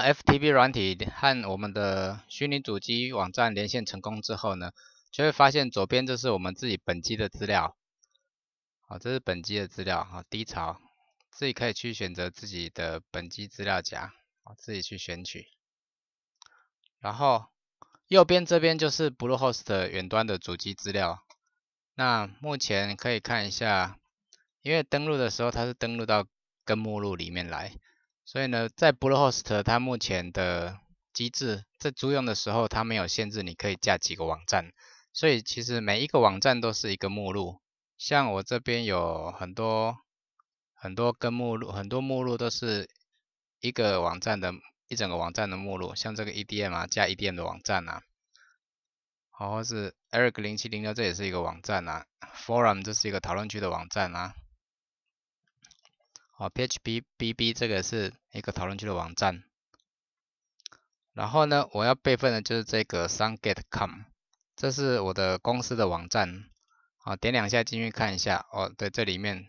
FTP 软体和我们的虚拟主机网站连线成功之后呢，就会发现左边这是我们自己本机的资料，好，这是本机的资料，好，低潮，自己可以去选择自己的本机资料夹，好，自己去选取。然后右边这边就是 Bluehost 远端的主机资料，那目前可以看一下，因为登录的时候它是登录到根目录里面来。所以呢，在 Bluehost 它目前的机制，在租用的时候，它没有限制你可以架几个网站。所以其实每一个网站都是一个目录。像我这边有很多很多根目录，很多目录都是一个网站的一整个网站的目录。像这个 E D M 啊，加 E D M 的网站啊，然后是 Eric 零七零六，这也是一个网站啊。Forum 这是一个讨论区的网站啊。啊，PHPBB 这个是一个讨论区的网站。然后呢，我要备份的就是这个 SunGate.com，这是我的公司的网站。啊，点两下进去看一下。哦，对，这里面，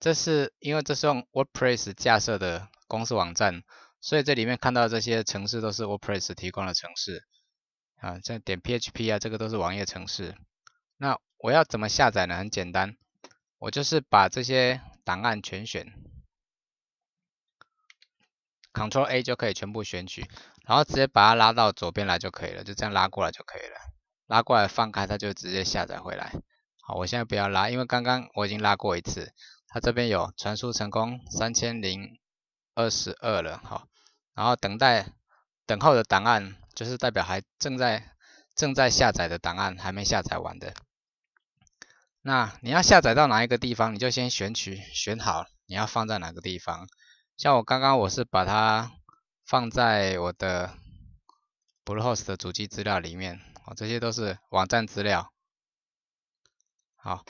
这是因为这是用 WordPress 架设的公司网站，所以这里面看到这些城市都是 WordPress 提供的城市。啊，这点 PHP 啊，这个都是网页城市。那我要怎么下载呢？很简单，我就是把这些档案全选。Ctrl+A 就可以全部选取，然后直接把它拉到左边来就可以了，就这样拉过来就可以了，拉过来放开它就直接下载回来。好，我现在不要拉，因为刚刚我已经拉过一次。它这边有传输成功三千零二十二了，好，然后等待等候的档案就是代表还正在正在下载的档案还没下载完的。那你要下载到哪一个地方，你就先选取选好你要放在哪个地方。像我刚刚我是把它放在我的 Bluehost 的主机资料里面，哦，这些都是网站资料。好，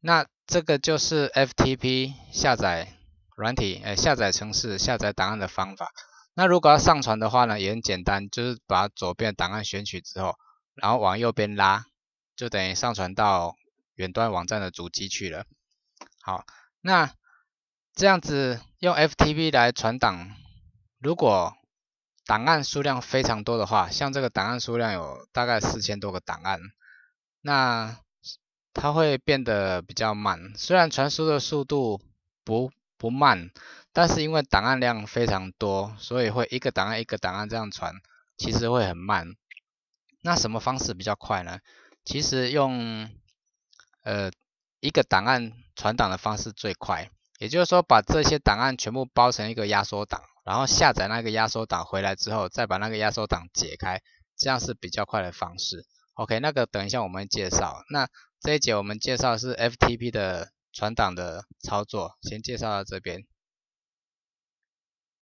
那这个就是 FTP 下载软体，哎，下载程式下载档案的方法。那如果要上传的话呢，也很简单，就是把左边档案选取之后，然后往右边拉，就等于上传到远端网站的主机去了。好，那这样子。用 FTP 来传档，如果档案数量非常多的话，像这个档案数量有大概四千多个档案，那它会变得比较慢。虽然传输的速度不不慢，但是因为档案量非常多，所以会一个档案一个档案这样传，其实会很慢。那什么方式比较快呢？其实用呃一个档案传档的方式最快。也就是说，把这些档案全部包成一个压缩档，然后下载那个压缩档回来之后，再把那个压缩档解开，这样是比较快的方式。OK，那个等一下我们介绍。那这一节我们介绍是 FTP 的传档的操作，先介绍到这边。